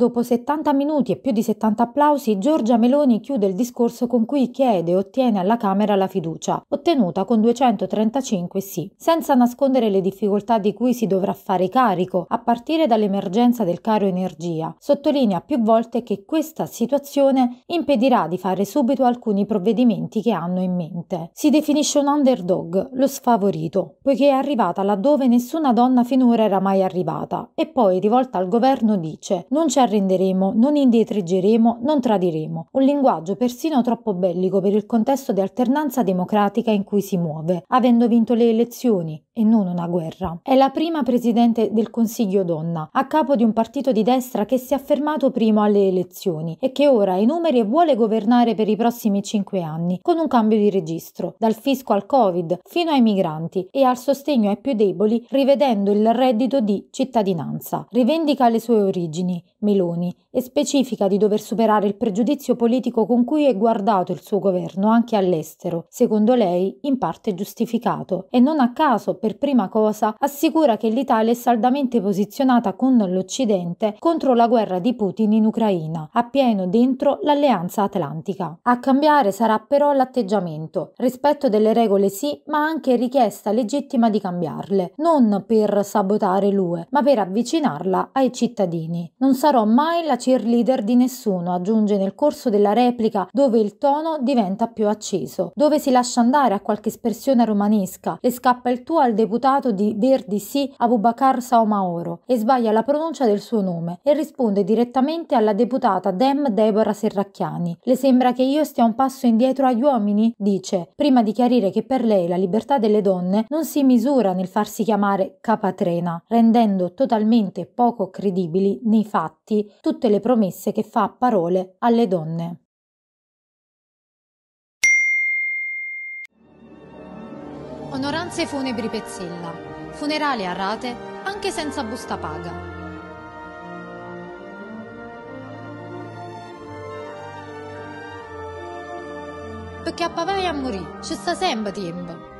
Dopo 70 minuti e più di 70 applausi, Giorgia Meloni chiude il discorso con cui chiede e ottiene alla Camera la fiducia, ottenuta con 235 sì, senza nascondere le difficoltà di cui si dovrà fare carico, a partire dall'emergenza del caro energia. Sottolinea più volte che questa situazione impedirà di fare subito alcuni provvedimenti che hanno in mente. Si definisce un underdog, lo sfavorito, poiché è arrivata laddove nessuna donna finora era mai arrivata, e poi rivolta al governo dice: Non c'è arrenderemo, non indietreggeremo, non tradiremo. Un linguaggio persino troppo bellico per il contesto di alternanza democratica in cui si muove, avendo vinto le elezioni, e non una guerra. È la prima presidente del Consiglio donna, a capo di un partito di destra che si è affermato primo alle elezioni e che ora i numeri e vuole governare per i prossimi cinque anni, con un cambio di registro, dal fisco al Covid fino ai migranti e al sostegno ai più deboli, rivedendo il reddito di cittadinanza. Rivendica le sue origini, Meloni, e specifica di dover superare il pregiudizio politico con cui è guardato il suo governo anche all'estero, secondo lei in parte giustificato. E non a caso per prima cosa assicura che l'Italia è saldamente posizionata con l'Occidente contro la guerra di Putin in Ucraina, a pieno dentro l'Alleanza Atlantica. A cambiare sarà però l'atteggiamento, rispetto delle regole sì, ma anche richiesta legittima di cambiarle, non per sabotare l'UE, ma per avvicinarla ai cittadini. Non sarò mai la cheerleader di nessuno, aggiunge nel corso della replica dove il tono diventa più acceso, dove si lascia andare a qualche espressione romanesca, le scappa il tuo al al deputato di Verdi Sì Abubakar Saumaoro e sbaglia la pronuncia del suo nome e risponde direttamente alla deputata Dem Deborah Serracchiani. Le sembra che io stia un passo indietro agli uomini? dice, prima di chiarire che per lei la libertà delle donne non si misura nel farsi chiamare capatrena, rendendo totalmente poco credibili nei fatti tutte le promesse che fa a parole alle donne. Onoranze funebri Pezzilla. Funerali a rate anche senza busta paga. Perché a Pavaian morì, ci sta sempre tempo.